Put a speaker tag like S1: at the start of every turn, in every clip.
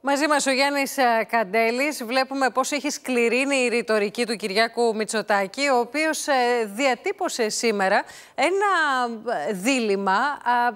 S1: Μαζί μας ο Γιάννης ε, Καντέλης. Βλέπουμε πώς έχει σκληρύνει η ρητορική του Κυριάκου Μητσοτάκη, ο οποίος ε, διατύπωσε σήμερα ένα ε, δίλημα,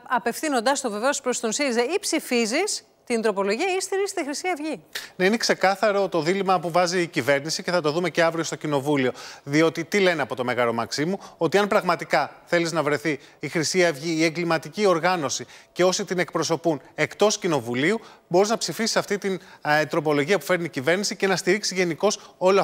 S1: απευθύνοντας το βεβαίως προς τον ΣΥΡΙΖΑ. Ή ψηφίζεις την τροπολογία ή στηρίζεις τη Χρυσή Αυγή.
S2: Ναι, είναι ξεκάθαρο το δίλημα που βάζει η κυβέρνηση και θα το δούμε και αύριο στο Κοινοβούλιο. Διότι τι λένε από το Μέγαρο Μαξίμου, ότι αν πραγματικά θέλεις να βρεθεί η Χρυσή Αυγή, η εγκληματική οργάνωση και όσοι την εκπροσωπούν εκτός Κοινοβουλίου, μπορείς να ψηφίσεις αυτή την ε, τροπολογία που φέρνει η κυβέρνηση και να στηρίξει γενικώ όλο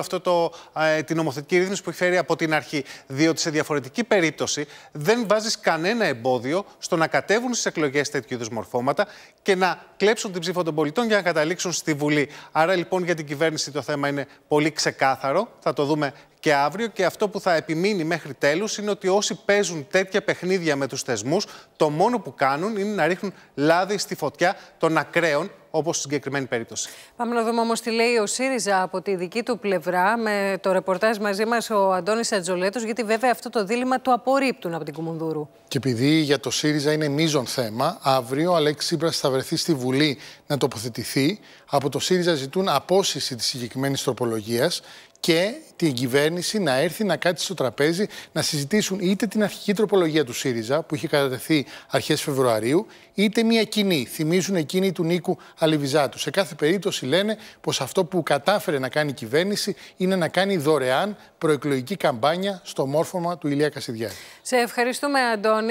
S2: αυτό, το, ε, την νομοθετική ρύθμιση που έχει φέρει από την αρχή. Διότι σε διαφορετική περίπτωση δεν βάζεις κανένα εμπόδιο στο να κατέβουν στις εκλογές τέτοιου είδους μορφώματα και να κλέψουν την ψήφο των πολιτών για να καταλήξουν στη Βουλή. Άρα λοιπόν για την κυβέρνηση το θέμα είναι πολύ ξεκάθαρο. Θα το δούμε και αύριο και αυτό που θα επιμείνει μέχρι τέλους είναι ότι όσοι παίζουν τέτοια παιχνίδια με τους θεσμούς το μόνο που κάνουν είναι να ρίχνουν λάδι στη φωτιά των ακραίων όπως στην συγκεκριμένη περίπτωση.
S1: Πάμε να δούμε όμως τι λέει ο ΣΥΡΙΖΑ από τη δική του πλευρά, με το ρεπορτάζ μαζί μας ο Αντώνης Ατζολέτος, γιατί βέβαια αυτό το δίλημα το απορρίπτουν από την Κουμουνδούρου.
S3: Και επειδή για το ΣΥΡΙΖΑ είναι μείζον θέμα, αύριο ο Αλέξης Τσίπρας θα βρεθεί στη Βουλή να τοποθετηθεί. Από το ΣΥΡΙΖΑ ζητούν απόσυση της συγκεκριμένης τροπολογίας και την κυβέρνηση να έρθει να κάτσει στο τραπέζι να συζητήσουν είτε την αρχική τροπολογία του ΣΥΡΙΖΑ που είχε κατατεθεί αρχές Φεβρουαρίου, είτε μια κοινή. Θυμίζουν εκείνη του Νίκου Αλιβιζάτου. Σε κάθε περίπτωση λένε πως αυτό που κατάφερε να κάνει η κυβέρνηση είναι να κάνει δωρεάν προεκλογική καμπάνια στο μόρφωμα του Ηλία Κασιδιάρη.
S1: Σε ευχαριστούμε, Αντώνη.